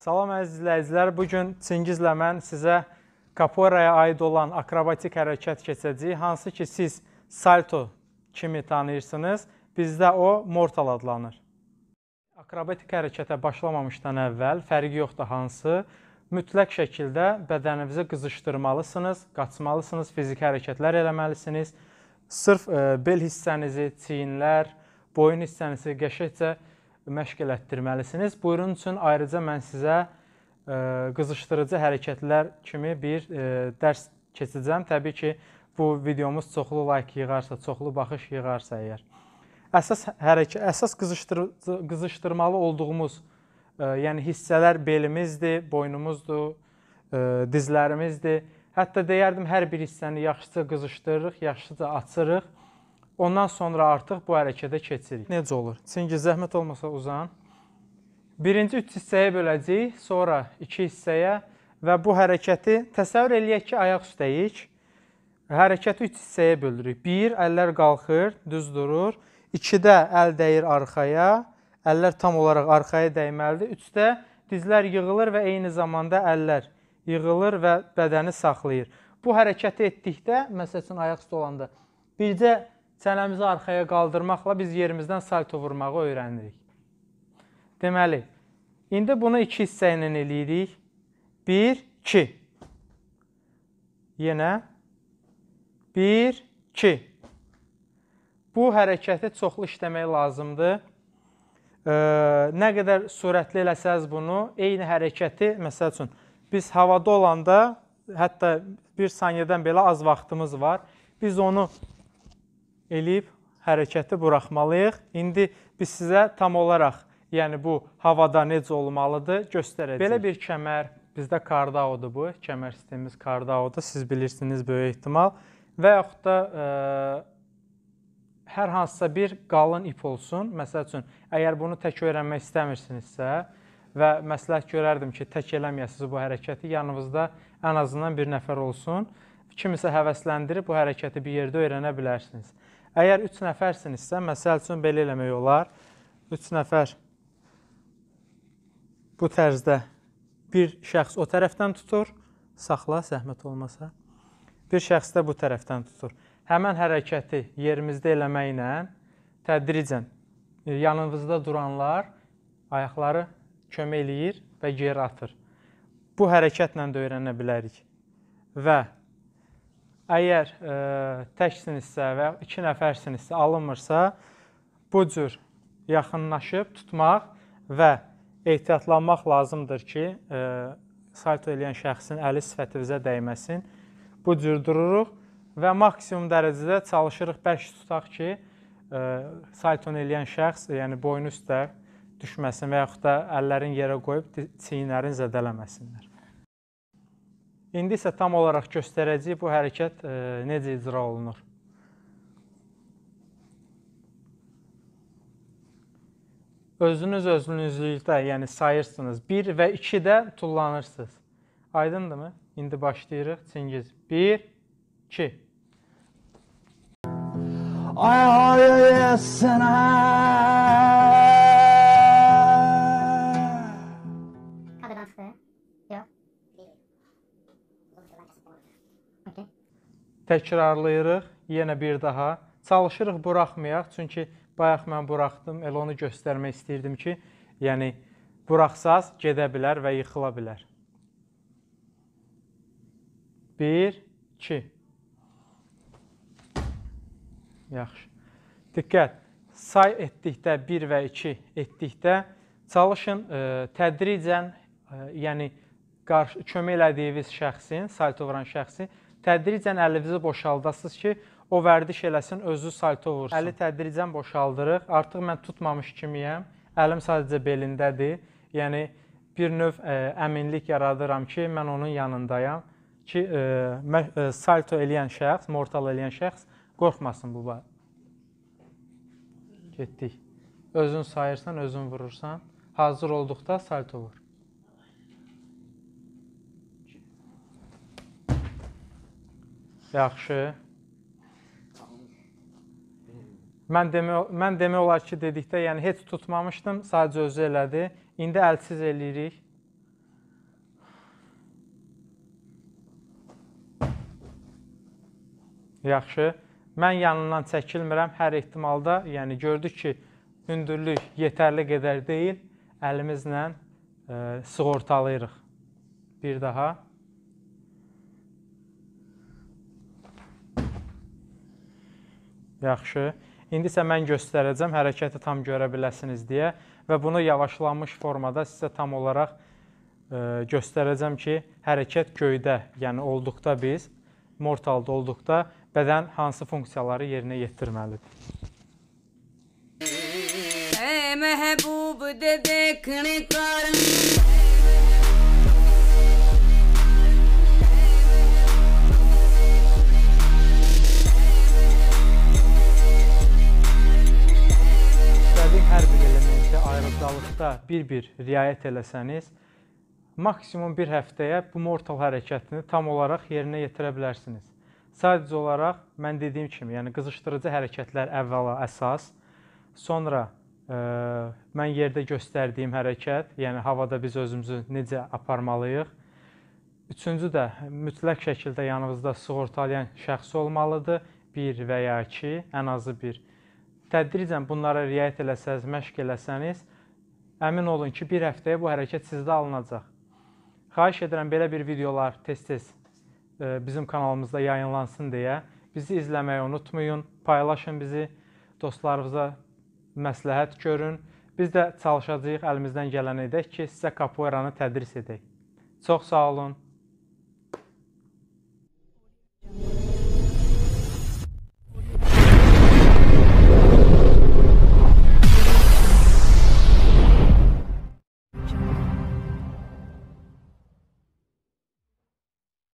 Salam əziz izləyicilər, bu gün Çingizlə mən sizə kaporaya aid olan akrobatik hərəkət keçəcəyik, hansı ki siz salto kimi tanıyırsınız, bizdə o mortal adlanır. Akrobatik hərəkətə başlamamışdan əvvəl, fərqi yoxdur hansı, mütləq şəkildə bədəninizi qızışdırmalısınız, qaçmalısınız, fiziki hərəkətlər eləməlisiniz. Sırf e, bel hissənizi, çiyinlər, boyun hissənizi qəşəngcə məşq elətdirməlisiniz. Buyurun üçün ayrıca mən sizə e, qızışdırıcı hərəkətlər kimi bir e, dərs keçəcəm. Təbii ki, bu videomuz çoxlu layk yığarsa, çoxlu baxış yığarsa əgər. Əsas hərəkət, əsas qızışdırıcı qızışdırmalı olduğumuz, e, yəni hissələr belimizdir, boynumuzdur, dizlərimizdir. Hətta deyərdim hər bir hissəni yaxşıca qızışdırırıq, yaxşıca açırıq. Ondan sonra artıq bu hərəkətə keçirik. Necə olur? Çingiz zəhmət olmasa uzan. Birinci üç hissəyə böləcəyik, sonra iki hissəyə və bu hərəkəti təsəvvür eləyək ki, ayaq üstəyik. Hərəkəti üç hissəyə bölürük. Bir, əllər qalxır, düz durur. İkidə əl dəyir arxaya, əllər tam olaraq arxaya dəyməlidir. Üçdə dizlər yığılır və eyni zamanda əllər yığılır və bədəni saxlayır. Bu hərəkəti etdikdə, məsəl üçün ayaq üstə olanda, bircə çənəmizi arxaya qaldırmaqla biz yerimizdən salto vurmağı öyrənirik. Deməli, indi bunu iki hissə ilə eləyirik. 1, 2. Yenə 1, 2. Bu hərəkəti çoxlu işləmək lazımdır. Ə, nə qədər sürətli eləsəz bunu, eyni hərəkəti, məsəl üçün, biz havada olanda, hətta bir saniyədən belə az vaxtımız var, biz onu eləyib hərəkəti buraxmalıyıq. İndi biz sizə tam olaraq, yəni bu havada necə olmalıdır göstərəcəyik. Belə bir kəmər bizdə Cardao-dur bu. Kəmər sistemimiz Cardao-dur. Siz bilirsiniz böyük ehtimal və yaxud da e, hər hansısa bir qalın ip olsun. Məsəl üçün, əgər bunu tək öyrənmək istəmirsinizsə və məsləhət görərdim ki, tək eləməyəsiniz bu hərəkəti, yanınızda ən azından bir nəfər olsun. Kimisə həvəsləndirib bu hərəkəti bir yerdə öyrənə bilərsiniz. Əgər 3 nəfərsinizsə, məsəl üçün belə eləmək olar. 3 nəfər bu tərzdə bir şəxs o tərəfdən tutur, saxla, zəhmət olmasa. Bir şəxs də bu tərəfdən tutur. Həmin hərəkəti yerimizdə eləməklə tədricən e, yanınızda duranlar ayaqları kömək eləyir və geri atır. Bu hərəkətlə də öyrənə bilərik. Və Əgər ə, e, təksinizsə və ya 2 nəfərsinizsə alınmırsa, bu cür yaxınlaşıb tutmaq və ehtiyatlanmaq lazımdır ki, ə, e, salto eləyən şəxsin əli sifətimizə dəyməsin. Bu cür dururuq və maksimum dərəcədə çalışırıq bərk tutaq ki, ə, e, salto eləyən şəxs, yəni boynu üstə düşməsin və yaxud da əllərin yerə qoyub çiyinlərin zədələməsinlər. İndi isə tam olaraq göstərəcək bu hərəkət e, necə icra olunur. Özünüz özünüzlükdə, yəni sayırsınız. 1 və 2-də tullanırsınız. Aydındırmı? İndi başlayırıq. Çingiz 1 2 Ay ay ay sənə Qadıransı təkrarlayırıq, yenə bir daha. Çalışırıq buraxmayaq, çünki bayaq mən buraxdım, elə onu göstərmək istəyirdim ki, yəni buraxsaz gedə bilər və yıxıla bilər. 1 2 Yaxşı. Diqqət. Say etdikdə 1 və 2 etdikdə çalışın ə, e, tədricən, ə, e, yəni qarşı kömək elədiyiniz şəxsin, sayt ovuran şəxsin tədricən əlinizi boşaldasınız ki, o vərdiş eləsin, özü salto vursun. Əli tədricən boşaldırıq. Artıq mən tutmamış kimiyəm. Əlim sadəcə belindədir. Yəni bir növ ə, e, əminlik yaradıram ki, mən onun yanındayam ki, e, ə, ə, e, salto eləyən şəxs, mortal eləyən şəxs qorxmasın bu var. Getdik. Özün sayırsan, özün vurursan. Hazır olduqda salto vur. Yaxşı. Mən demək mən demək olar ki, dedikdə, yəni heç tutmamışdım, sadəcə özü elədi. İndi əlsiz eləyirik. Yaxşı. Mən yanından çəkilmirəm hər ehtimalda. Yəni gördük ki, hündürlük yetərli qədər deyil. Əlimizlə ə, e, sığortalayırıq. Bir daha Yaxşı. İndisə mən göstərəcəm, hərəkəti tam görə biləsiniz deyə və bunu yavaşlanmış formada sizə tam olaraq ə, e, göstərəcəm ki, hərəkət göydə, yəni olduqda biz, mortalda olduqda bədən hansı funksiyaları yerinə yetirməlidir? Məhbub də dəkhni qarın həyatda bir-bir riayət eləsəniz, maksimum bir həftəyə bu mortal hərəkətini tam olaraq yerinə yetirə bilərsiniz. Sadəcə olaraq mən dediyim kimi, yəni qızışdırıcı hərəkətlər əvvəla əsas, sonra ə, e, mən yerdə göstərdiyim hərəkət, yəni havada biz özümüzü necə aparmalıyıq. Üçüncü də mütləq şəkildə yanınızda sığortalayan şəxs olmalıdır, 1 və ya 2, ən azı 1. Tədricən bunlara riayət eləsəz, məşq eləsəniz, Əmin olun ki, bir həftəyə bu hərəkət sizdə alınacaq. Xahiş edirəm belə bir videolar tez-tez e, bizim kanalımızda yayınlansın deyə bizi izləməyi unutmayın, paylaşın bizi dostlarınıza məsləhət görün. Biz də çalışacağıq əlimizdən gələni edək ki, sizə kapoeranı tədris edək. Çox sağ olun.